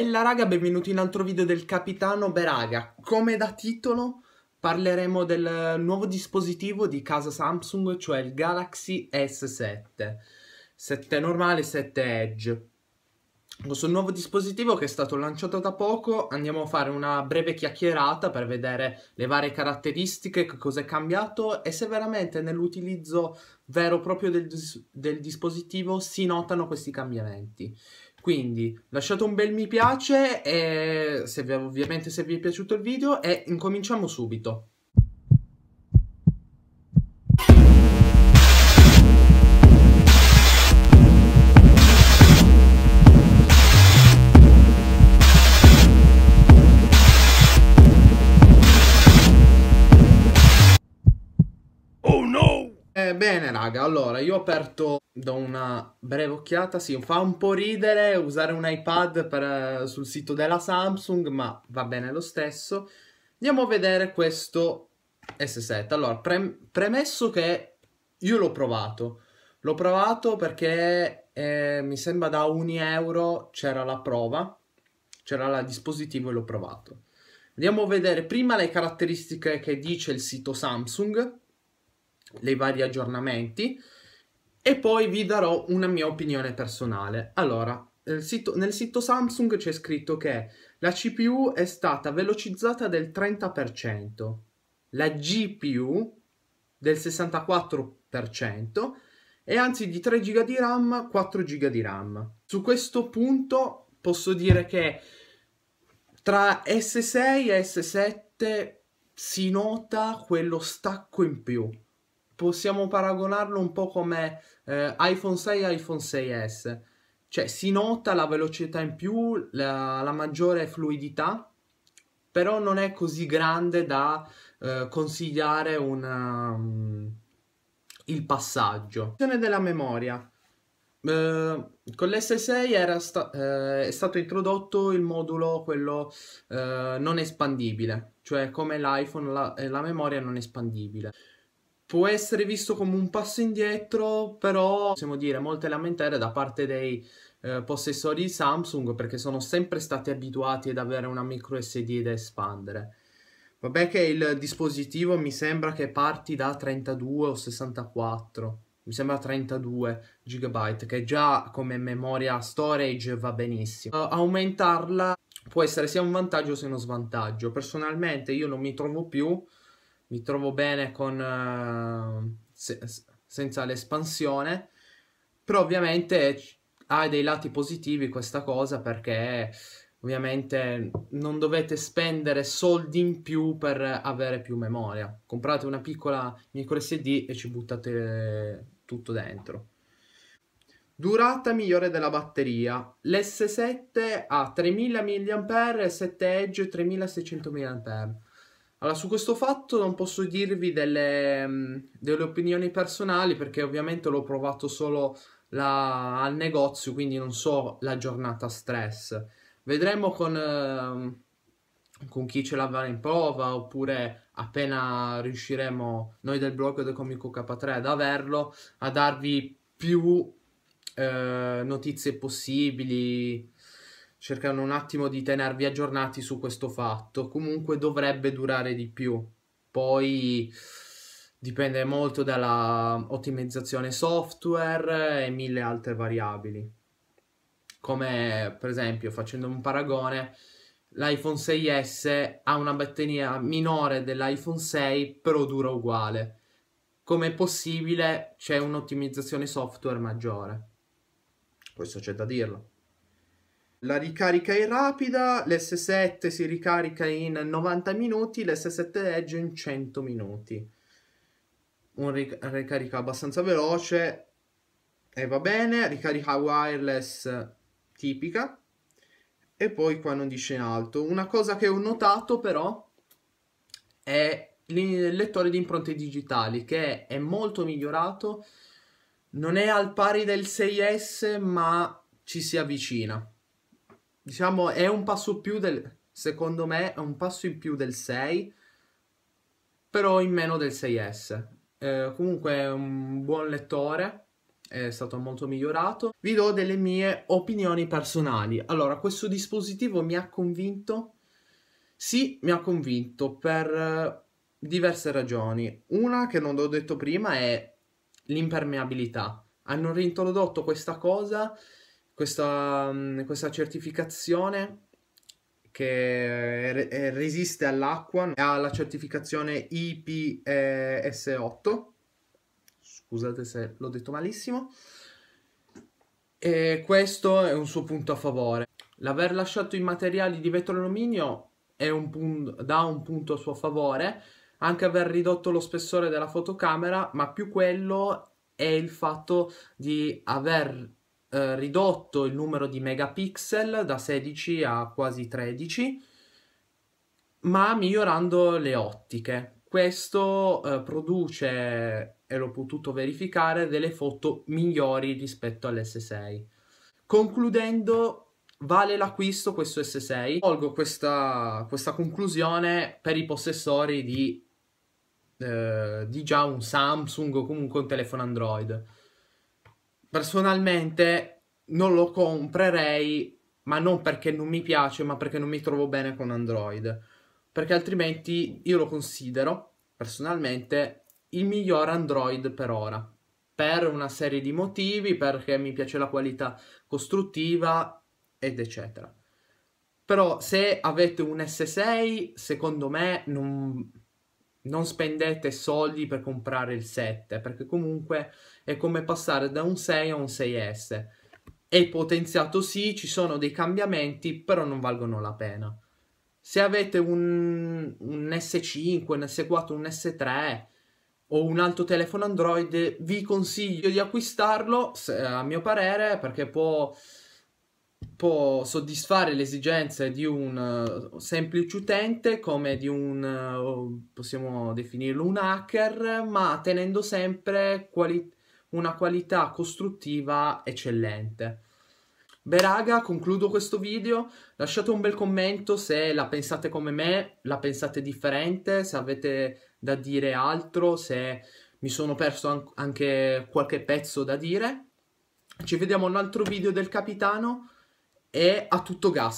Bella raga, benvenuti in un altro video del Capitano Beraga. Come da titolo parleremo del nuovo dispositivo di casa Samsung, cioè il Galaxy S7. 7 normale, 7 Edge questo nuovo dispositivo che è stato lanciato da poco andiamo a fare una breve chiacchierata per vedere le varie caratteristiche, cosa è cambiato e se veramente nell'utilizzo vero proprio del, del dispositivo si notano questi cambiamenti. Quindi lasciate un bel mi piace e se vi, ovviamente se vi è piaciuto il video e incominciamo subito. Bene raga, allora io ho aperto, do una breve occhiata, sì, fa un po' ridere usare un iPad per, eh, sul sito della Samsung, ma va bene lo stesso. Andiamo a vedere questo S7. Allora, pre premesso che io l'ho provato, l'ho provato perché eh, mi sembra da ogni euro c'era la prova, c'era il dispositivo e l'ho provato. Andiamo a vedere prima le caratteristiche che dice il sito Samsung i vari aggiornamenti e poi vi darò una mia opinione personale. Allora, nel sito, nel sito Samsung c'è scritto che la CPU è stata velocizzata del 30%, la GPU del 64% e anzi di 3 GB di RAM 4 GB di RAM. Su questo punto posso dire che tra S6 e S7 si nota quello stacco in più possiamo paragonarlo un po' come eh, iPhone 6 e iPhone 6S. Cioè si nota la velocità in più, la, la maggiore fluidità, però non è così grande da eh, consigliare una, um, il passaggio. Della memoria. Eh, con l'S6 sta- eh, è stato introdotto il modulo quello eh, non espandibile, cioè come l'iPhone la, eh, la memoria non espandibile può essere visto come un passo indietro, però possiamo dire molte lamentele da parte dei eh, possessori di Samsung perché sono sempre stati abituati ad avere una micro SD da espandere. Vabbè che il dispositivo mi sembra che parti da 32 o 64, mi sembra 32 GB, che già come memoria storage va benissimo. Uh, aumentarla può essere sia un vantaggio sia uno svantaggio. Personalmente io non mi trovo più mi trovo bene con, uh, se, senza l'espansione, però ovviamente ha dei lati positivi questa cosa perché ovviamente non dovete spendere soldi in più per avere più memoria. Comprate una piccola micro SD e ci buttate tutto dentro. Durata migliore della batteria. L'S7 ha 3000 mAh 7 edge 3600 mAh. Allora, su questo fatto non posso dirvi delle, mm, delle opinioni personali perché ovviamente l'ho provato solo la, al negozio, quindi non so la giornata stress. Vedremo con, ehm, con chi ce l'avrà in prova oppure appena riusciremo noi del blog del Comico K3 ad averlo, a darvi più eh, notizie possibili, cercano un attimo di tenervi aggiornati su questo fatto. Comunque dovrebbe durare di più. Poi dipende molto dalla ottimizzazione software e mille altre variabili. Come per esempio, facendo un paragone, l'iPhone 6S ha una batteria minore dell'iPhone 6, però dura uguale. Come possibile c'è un'ottimizzazione software maggiore. Questo c'è da dirlo. La ricarica è rapida, l'S7 si ricarica in 90 minuti, l'S7 Edge in 100 minuti. Un ric- ricarica abbastanza veloce e va bene, ricarica wireless tipica. E poi qua non dice in alto. Una cosa che ho notato però è il lettore di impronte digitali che è molto migliorato, non è al pari del 6S ma ci si avvicina diciamo, è un passo più del... Secondo me è un passo in più del 6, però in meno del 6S. Eh, comunque è un buon lettore, è stato molto migliorato. Vi do delle mie opinioni personali. Allora, questo dispositivo mi ha convinto? Sì, mi ha convinto per eh, diverse ragioni. Una che non l'ho detto prima è l'impermeabilità. Hanno reintrodotto questa cosa questa, mm, questa certificazione che re- resiste all'acqua, ha la certificazione IPS8, scusate se l'ho detto malissimo, e questo è un suo punto a favore. L'aver lasciato i materiali di vetro alluminio è un pun- dà un punto a suo favore, anche aver ridotto lo spessore della fotocamera, ma più quello è il fatto di aver eh, ridotto il numero di megapixel da 16 a quasi 13, ma migliorando le ottiche. Questo eh, produce, e l'ho potuto verificare, delle foto migliori rispetto all'S6. Concludendo, vale l'acquisto questo S6? Colgo questa, questa, conclusione per i possessori di, eh, di già un Samsung o comunque un telefono Android personalmente non lo comprerei, ma non perché non mi piace, ma perché non mi trovo bene con Android. Perché altrimenti io lo considero, personalmente, il miglior Android per ora. Per una serie di motivi, perché mi piace la qualità costruttiva ed eccetera. Però se avete un S6, secondo me non, non spendete soldi per comprare il 7, perché comunque è come passare da un 6 a un 6S. È potenziato sì, ci sono dei cambiamenti, però non valgono la pena. Se avete un, un S5, un S4, un S3 o un altro telefono Android, vi consiglio di acquistarlo, a mio parere, perché può può soddisfare le esigenze di un eh, semplice utente come di un eh, oh, possiamo definirlo un hacker, ma tenendo sempre quali- una qualità costruttiva eccellente. Beh raga, concludo questo video, lasciate un bel commento se la pensate come me, la pensate differente, se avete da dire altro, se mi sono perso an- anche qualche pezzo da dire. Ci vediamo in un altro video del capitano è a tutto gas.